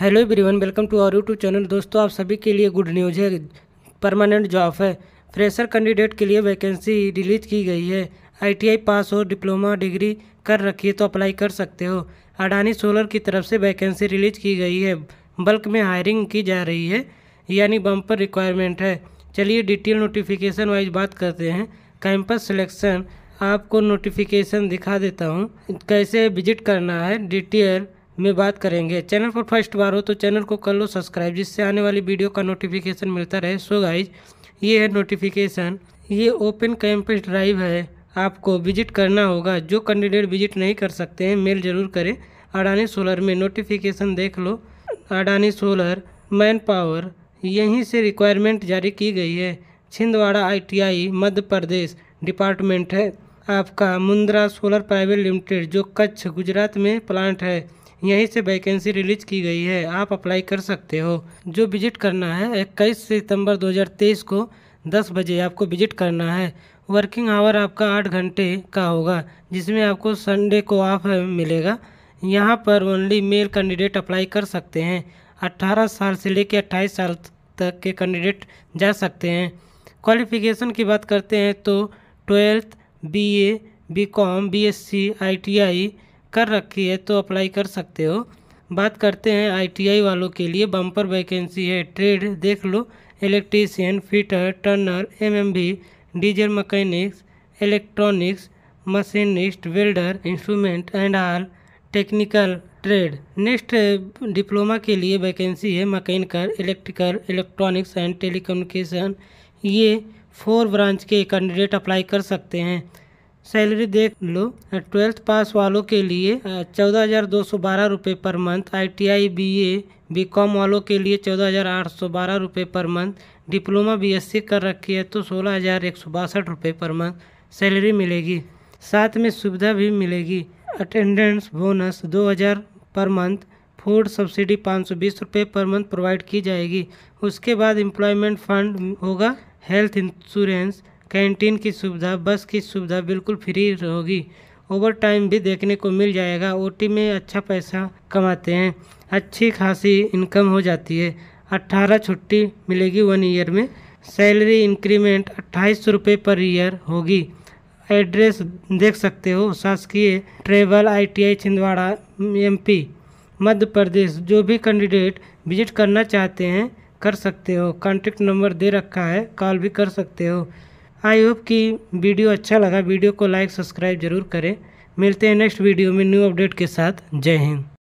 hello everyone welcome to our YouTube channel दोस्तों आप सभी के लिए गुड न्यूज़ है परमानेंट जॉब है फ्रेशर कैंडिडेट के लिए वैकेंसी रिलीज की गई है आईटीआई पास और डिप्लोमा डिग्री कर रखी है तो अप्लाई कर सकते हो अडानी सोलर की तरफ से वैकेंसी रिलीज की गई है बल्क में हायरिंग की जा रही है यानी बम्पर रिक्वायरमेंट है चलिए डिटेल नोटिफिकेशन वाइज बात करते हैं कैंपस सिलेक्शन आपको नोटिफिकेशन दिखा देता हूँ कैसे विजिट करना है डिटेल में बात करेंगे चैनल पर फर्स्ट बार हो तो चैनल को कर लो सब्सक्राइब जिससे आने वाली वीडियो का नोटिफिकेशन मिलता रहे सो गाइज ये है नोटिफिकेशन ये ओपन कैंपस ड्राइव है आपको विजिट करना होगा जो कैंडिडेट विजिट नहीं कर सकते हैं मेल जरूर करें अडानी सोलर में नोटिफिकेशन देख लो अडानी सोलर मैन पावर यहीं से रिक्वायरमेंट जारी की गई है छिंदवाड़ा आईटीआई मध्य प्रदेश डिपार्टमेंट है आपका मुंद्रा सोलर प्राइवेट लिमिटेड जो कच्छ गुजरात में प्लांट है यहीं से वैकेंसी रिलीज की गई है आप अप्लाई कर सकते हो जो विजिट करना है इक्कीस सितंबर 2023 को 10 बजे आपको विजिट करना है वर्किंग आवर आपका आठ घंटे का होगा जिसमें आपको संडे को ऑफ मिलेगा यहाँ पर ओनली मेल कैंडिडेट अप्लाई कर सकते हैं 18 साल से लेकर अट्ठाईस साल तक के कैंडिडेट जा सकते हैं क्वालिफिकेशन की बात करते हैं तो twelfth BA B Com BSc ITI कर रखी है तो अप्लाई कर सकते हो बात करते हैं आईटीआई वालों के लिए बम्पर वैकेंसी है ट्रेड देख लो electrician fitter turner MMB diesel mechanics electronics machinist welder instrument and all technical trade next diploma के लिए वैकेंसी है mechanical electrical electronics and telecommunication ये फोर ब्रांच के कैंडिडेट अप्लाई कर सकते हैं सैलरी देख लो ट्वेल्थ पास वालों के लिए चौदह हज़ार दो सौ बारह रुपये per month I I T B A B Com वालों के लिए चौदह हज़ार आठ सौ बारह रुपये per month diploma B S C कर रखी है तो सोलह हज़ार एक सौ बासठ रुपये पर मंथ सैलरी मिलेगी साथ में सुविधा भी मिलेगी अटेंडेंस बोनस दो हज़ार पर मंथ फूड सब्सिडी पाँच सौ बीस रुपये पर मंथ प्रोवाइड की जाएगी उसके बाद एम्प्लॉयमेंट फंड होगा हेल्थ इंश्योरेंस कैंटीन की सुविधा बस की सुविधा बिल्कुल फ्री होगी ओवर टाइम भी देखने को मिल जाएगा ओ में अच्छा पैसा कमाते हैं अच्छी खासी इनकम हो जाती है अट्ठारह छुट्टी मिलेगी वन ईयर में सैलरी इंक्रीमेंट अट्ठाईस सौ रुपये पर ईयर होगी एड्रेस देख सकते हो शासकीय ट्रेवल आईटीआई छिंदवाड़ा एमपी मध्य प्रदेश जो भी कैंडिडेट विजिट करना चाहते हैं कर सकते हो कॉन्टेक्ट नंबर दे रखा है कॉल भी कर सकते हो आई होप कि वीडियो अच्छा लगा वीडियो को लाइक सब्सक्राइब जरूर करें मिलते हैं नेक्स्ट वीडियो में न्यू अपडेट के साथ जय हिंद